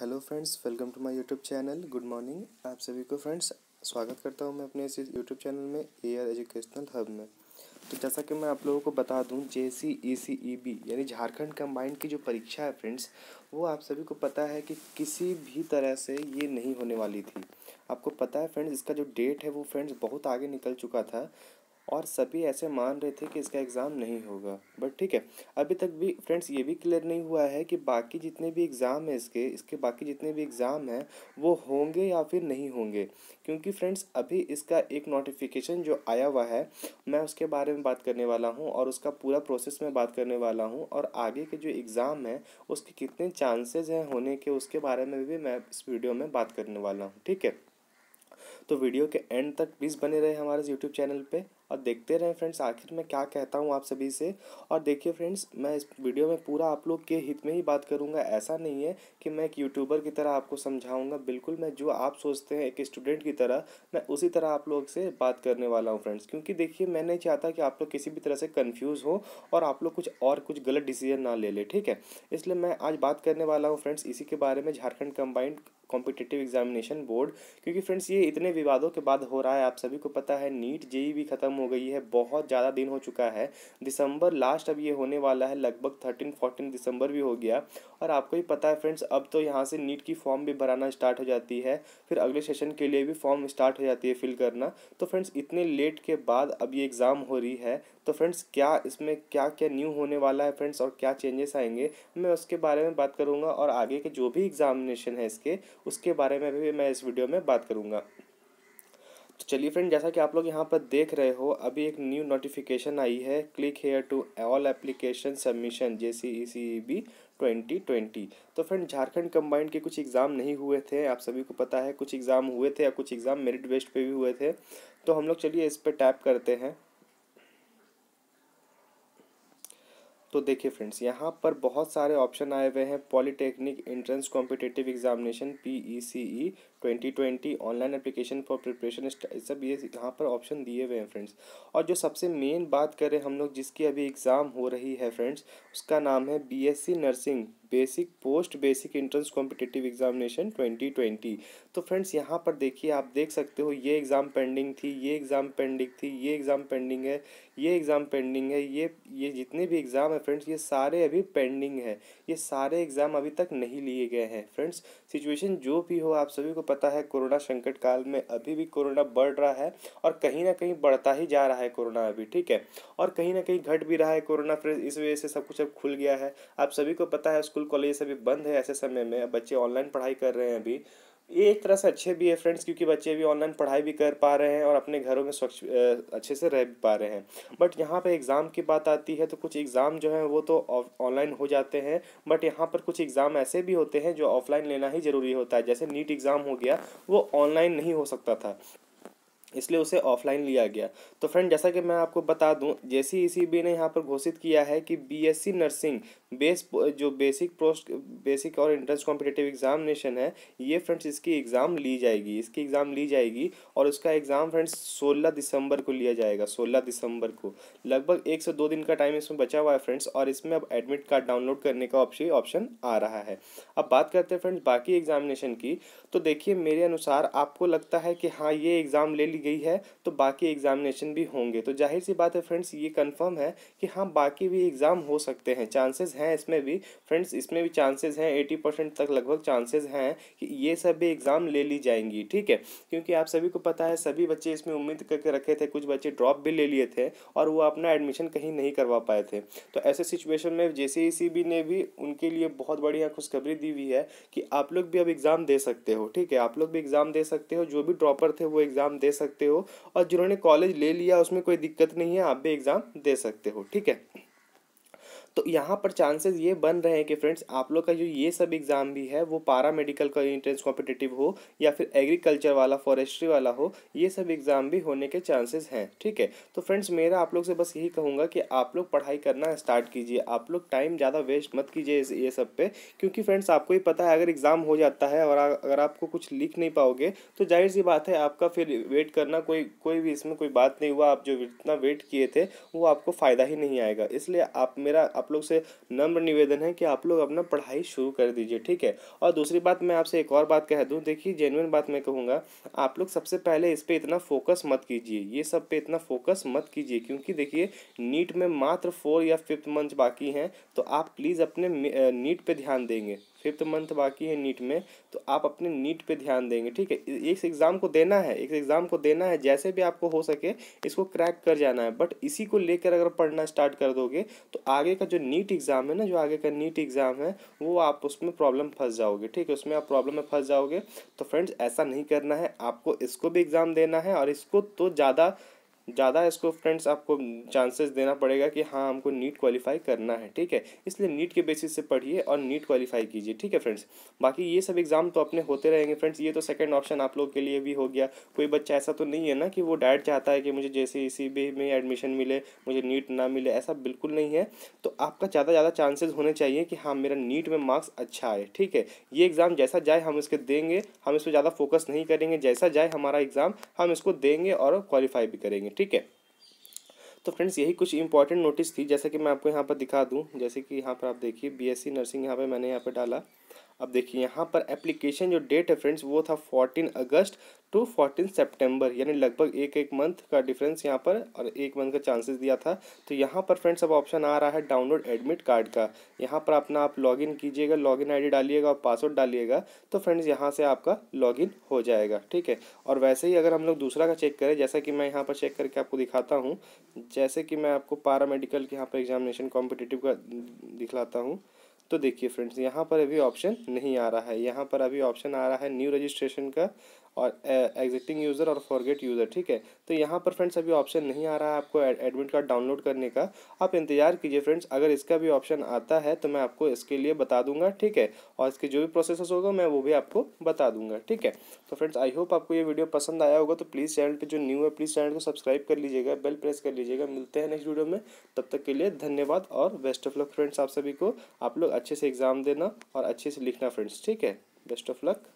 hello friends welcome to my YouTube channel good morning आप सभी को फ्रेंड्स स्वागत करता हूं मैं अपने इस यूट्यूब चैनल में ए आर एजुकेशनल हब में तो जैसा कि मैं आप लोगों को बता दूं जे C E C E B यानी झारखंड कंबाइंड की जो परीक्षा है फ्रेंड्स वो आप सभी को पता है कि किसी भी तरह से ये नहीं होने वाली थी आपको पता है फ्रेंड्स इसका जो डेट है वो फ्रेंड्स बहुत आगे निकल चुका था और सभी ऐसे मान रहे थे कि इसका एग्ज़ाम नहीं होगा बट ठीक है अभी तक भी फ्रेंड्स ये भी क्लियर नहीं हुआ है कि बाकी जितने भी एग्ज़ाम हैं इसके इसके बाकी जितने भी एग्ज़ाम हैं वो होंगे या फिर नहीं होंगे क्योंकि फ्रेंड्स अभी इसका एक नोटिफिकेशन जो आया हुआ है मैं उसके बारे में बात करने वाला हूँ और उसका पूरा प्रोसेस में बात करने वाला हूँ और आगे के जो एग्ज़ाम है उसके कितने चांसेज हैं होने के उसके बारे में भी मैं इस वीडियो में बात करने वाला हूँ ठीक है तो वीडियो के एंड तक प्लीज़ बने रहे हमारे यूट्यूब चैनल पे और देखते रहें फ्रेंड्स आखिर मैं क्या कहता हूँ आप सभी से और देखिए फ्रेंड्स मैं इस वीडियो में पूरा आप लोग के हित में ही बात करूँगा ऐसा नहीं है कि मैं एक यूट्यूबर की तरह आपको समझाऊँगा बिल्कुल मैं जो आप सोचते हैं एक स्टूडेंट की तरह मैं उसी तरह आप लोग से बात करने वाला हूँ फ्रेंड्स क्योंकि देखिए मैं नहीं चाहता कि आप लोग किसी भी तरह से कन्फ्यूज़ हो और आप लोग कुछ और कुछ गलत डिसीजन ना ले लें ठीक है इसलिए मैं आज बात करने वाला हूँ फ्रेंड्स इसी के बारे में Jharkhand combined competitive examination board क्योंकि फ्रेंड्स ये इतने विवादों के बाद हो रहा है आप सभी को पता है नीट जेई भी ख़त्म हो गई है बहुत ज़्यादा दिन हो चुका है दिसंबर लास्ट अब ये होने वाला है लगभग थर्टीन फोर्टीन दिसंबर भी हो गया और आपको ही पता है फ्रेंड्स अब तो यहाँ से नीट की फॉर्म भी भराना स्टार्ट हो जाती है फिर अगले सेशन के लिए भी फॉर्म स्टार्ट हो जाती है फिल करना तो फ्रेंड्स इतने लेट के बाद अब ये एग्ज़ाम हो रही है तो फ्रेंड्स क्या इसमें क्या क्या न्यू होने वाला है फ्रेंड्स और क्या चेंजेस आएंगे मैं उसके बारे में बात करूँगा और आगे के जो भी एग्ज़ामिनेशन है इसके उसके बारे में भी मैं इस वीडियो में बात करूँगा तो चलिए फ्रेंड जैसा कि आप लोग यहाँ पर देख रहे हो अभी एक न्यू नोटिफिकेशन आई है click here to all application submission J C E C E B twenty twenty तो फ्रेंड झारखंड कंबाइंड के कुछ एग्ज़ाम नहीं हुए थे आप सभी को पता है कुछ एग्ज़ाम हुए थे या कुछ एग्ज़ाम मेरिट बेस्ड पे भी हुए थे तो हम लोग चलिए इस पर टैप करते हैं तो देखिए फ्रेंड्स यहाँ पर बहुत सारे ऑप्शन आए हुए हैं polytechnic entrance competitive examination P E C E twenty twenty online application for preparation सब ये यहाँ पर ऑप्शन दिए हुए हैं फ्रेंड्स और जो सबसे मेन बात करें हम लोग जिसकी अभी एग्ज़ाम हो रही है फ्रेंड्स उसका नाम है BSc nursing basic post basic entrance competitive examination 2020 तो फ्रेंड्स यहाँ पर देखिए आप देख सकते हो ये एग्ज़ाम पेंडिंग थी ये एग्ज़ाम पेंडिंग थी ये एग्ज़ाम पेंडिंग है ये एग्ज़ाम पेंडिंग है ये ये जितने भी एग्ज़ाम है फ्रेंड्स ये सारे अभी पेंडिंग है ये सारे एग्ज़ाम अभी तक नहीं लिए गए हैं फ्रेंड्स सिचुएशन जो भी हो आप सभी को पता पता है कोरोना संकट काल में अभी भी कोरोना बढ़ रहा है और कहीं ना कहीं बढ़ता ही जा रहा है कोरोना अभी ठीक है और कहीं ना कहीं घट भी रहा है कोरोना फिर इस वजह से सब कुछ अब खुल गया है आप सभी को पता है स्कूल कॉलेज सभी बंद है ऐसे समय में बच्चे ऑनलाइन पढ़ाई कर रहे हैं अभी ये एक तरह से अच्छे भी है फ्रेंड्स क्योंकि बच्चे भी ऑनलाइन पढ़ाई भी कर पा रहे हैं और अपने घरों में स्वच्छ अच्छे से रह भी पा रहे हैं बट यहाँ पर एग्ज़ाम की बात आती है तो कुछ एग्ज़ाम जो है वो तो ऑनलाइन हो जाते हैं बट यहाँ पर कुछ एग्ज़ाम ऐसे भी होते हैं जो ऑफलाइन लेना ही ज़रूरी होता है जैसे नीट एग्ज़ाम हो गया वो ऑनलाइन नहीं हो सकता था इसलिए उसे ऑफलाइन लिया गया तो फ्रेंड जैसा कि मैं आपको बता दूं जैसी इसी ने यहाँ पर घोषित किया है कि बीएससी नर्सिंग बेस जो बेसिक पोस्ट बेसिक और इंट्रेंस कॉम्पिटेटिव एग्जामिनेशन है ये फ्रेंड्स इसकी एग्ज़ाम ली जाएगी इसकी एग्ज़ाम ली जाएगी और उसका एग्ज़ाम फ्रेंड्स सोलह दिसंबर को लिया जाएगा सोलह दिसंबर को लगभग एक से दो दिन का टाइम इसमें बचा हुआ है फ्रेंड्स और इसमें अब एडमिट कार्ड डाउनलोड करने का ऑप्शन ऑप्शन आ रहा है अब बात करते हैं फ्रेंड्स बाकी एग्जामिनेशन की तो देखिए मेरे अनुसार आपको लगता है कि हाँ ये एग्ज़ाम ले ली गई है तो बाकी एग्ज़ामिनेशन भी होंगे तो जाहिर सी बात है फ्रेंड्स ये कंफर्म है कि हाँ बाकी भी एग्ज़ाम हो सकते हैं चांसेस हैं इसमें भी फ्रेंड्स इसमें भी चांसेस हैं एटी परसेंट तक लगभग चांसेस हैं कि ये सब भी एग्ज़ाम ले ली जाएंगी ठीक है क्योंकि आप सभी को पता है सभी बच्चे इसमें उम्मीद करके रखे थे कुछ बच्चे ड्रॉप भी ले लिए थे और वो अपना एडमिशन कहीं नहीं करवा पाए थे तो ऐसे सिचुएशन में जे e ने भी उनके लिए बहुत बढ़िया खुशखबरी दी हुई है कि आप लोग भी अब एग्ज़ाम दे सकते हो ठीक है आप लोग भी एग्ज़ाम दे सकते हो जो भी ड्रॉपर थे वो एग्ज़ाम दे सकते सकते हो और जिन्होंने कॉलेज ले लिया उसमें कोई दिक्कत नहीं है आप भी एग्ज़ाम दे सकते हो ठीक है तो यहाँ पर चांसेस ये बन रहे हैं कि फ्रेंड्स आप लोग का जो ये सब एग्ज़ाम भी है वो पारा मेडिकल का इंट्रेंस कॉम्पिटिटिव हो या फिर एग्रीकल्चर वाला फॉरेस्ट्री वाला हो ये सब एग्ज़ाम भी होने के चांसेस हैं ठीक है तो फ्रेंड्स मेरा आप लोग से बस यही कहूँगा कि आप लोग पढ़ाई करना स्टार्ट कीजिए आप लोग टाइम ज़्यादा वेस्ट मत कीजिए ये सब पे क्योंकि फ्रेंड्स आपको ही पता है अगर एग्ज़ाम हो जाता है और अगर आपको कुछ लिख नहीं पाओगे तो जाहिर सी बात है आपका फिर वेट करना कोई कोई भी इसमें कोई बात नहीं हुआ आप जो इतना वेट किए थे वो आपको फ़ायदा ही नहीं आएगा इसलिए आप मेरा आप आप लोग से नम्र निवेदन है कि आप लोग अपना पढ़ाई शुरू कर दीजिए ठीक है और दूसरी बात मैं आपसे एक और बात कह दूँ देखिए जेनुअन बात मैं कहूँगा आप लोग सबसे पहले इस पर इतना फोकस मत कीजिए ये सब पे इतना फोकस मत कीजिए क्योंकि देखिए नीट में मात्र फोर या फिफ्थ मंथ बाकी हैं तो आप प्लीज़ अपने नीट पर ध्यान देंगे फिफ्थ मंथ बाकी है नीट में तो आप अपने नीट पे ध्यान देंगे ठीक है इस एग्ज़ाम को देना है इस एग्ज़ाम को देना है जैसे भी आपको हो सके इसको क्रैक कर जाना है बट इसी को लेकर अगर पढ़ना स्टार्ट कर दोगे तो आगे का जो नीट एग्ज़ाम है ना जो आगे का नीट एग्ज़ाम है वो आप उसमें प्रॉब्लम फंस जाओगे ठीक है उसमें आप प्रॉब्लम में फंस जाओगे तो फ्रेंड्स ऐसा नहीं करना है आपको इसको भी एग्ज़ाम देना है और इसको तो ज़्यादा ज़्यादा इसको फ्रेंड्स आपको चांसेस देना पड़ेगा कि हाँ हमको नीट क्वालिफाई करना है ठीक है इसलिए नीट के बेसिस से पढ़िए और नीट क्वालिफाई कीजिए ठीक है फ्रेंड्स बाकी ये सब एग्ज़ाम तो अपने होते रहेंगे फ्रेंड्स ये तो सेकंड ऑप्शन आप लोग के लिए भी हो गया कोई बच्चा ऐसा तो नहीं है ना कि वो डायरेक्ट चाहता है कि मुझे जैसे इसी बी में एडमिशन मिले मुझे नीट ना मिले ऐसा बिल्कुल नहीं है तो आपका ज़्यादा ज़्यादा चांसेज़ होने चाहिए कि हाँ मेरा नीट में मार्क्स अच्छा आए ठीक है ये एग्ज़ाम जैसा जाए हम इसके देंगे हम इस पर ज़्यादा फोकस नहीं करेंगे जैसा जाए हमारा एग्ज़ाम हम इसको देंगे और क्वालिफाई भी करेंगे ठीक है तो फ्रेंड्स यही कुछ इंपॉर्टेंट नोटिस थी जैसा कि मैं आपको यहाँ पर दिखा दूँ जैसे कि यहाँ पर आप देखिए बी नर्सिंग यहाँ पर मैंने यहाँ पर डाला अब देखिए यहाँ पर एप्लीकेशन जो डेट है फ्रेंड्स वो था fourteen August to fourteen September यानी लगभग एक एक मंथ का डिफरेंस यहाँ पर और एक मंथ का चांसेस दिया था तो यहाँ पर फ्रेंड्स अब ऑप्शन आ रहा है डाउनलोड एडमिट कार्ड का यहाँ पर अपना आप लॉगिन कीजिएगा लॉगिन आईडी डालिएगा और पासवर्ड डालिएगा तो फ्रेंड्स यहाँ से आपका लॉगिन हो जाएगा ठीक है और वैसे ही अगर हम लोग दूसरा का चेक करें जैसा कि मैं यहाँ पर चेक करके आपको दिखाता हूँ जैसे कि मैं आपको पारा मेडिकल के यहाँ पर एग्जामिनेशन कॉम्पिटेटिव का दिखलाता हूँ तो देखिए फ्रेंड्स यहाँ पर अभी ऑप्शन नहीं आ रहा है यहाँ पर अभी ऑप्शन आ रहा है न्यू रजिस्ट्रेशन का और एग्जिटिंग यूज़र और फॉरगेट यूज़र ठीक है तो यहाँ पर फ्रेंड्स अभी ऑप्शन नहीं आ रहा है आपको एडमिट कार्ड डाउनलोड करने का आप इंतज़ार कीजिए फ्रेंड्स अगर इसका भी ऑप्शन आता है तो मैं आपको इसके लिए बता दूंगा ठीक है और इसके जो भी प्रोसेस होगा मैं वो भी आपको बता दूंगा ठीक है तो फ्रेंड्स आई होप आपको ये वीडियो पसंद आया होगा तो प्लीज़ चैनल पर जो न्यू है प्लीज़ चैनल को सब्सक्राइब कर लीजिएगा बेल प्रेस कर लीजिएगा मिलते हैं नेक्स्ट वीडियो में तब तक के लिए धन्यवाद और बेस्ट ऑफ लक फ्रेंड्स आप सभी को आप लोग अच्छे से एग्ज़ाम देना और अच्छे से लिखना फ्रेंड्स ठीक है बेस्ट ऑफ लक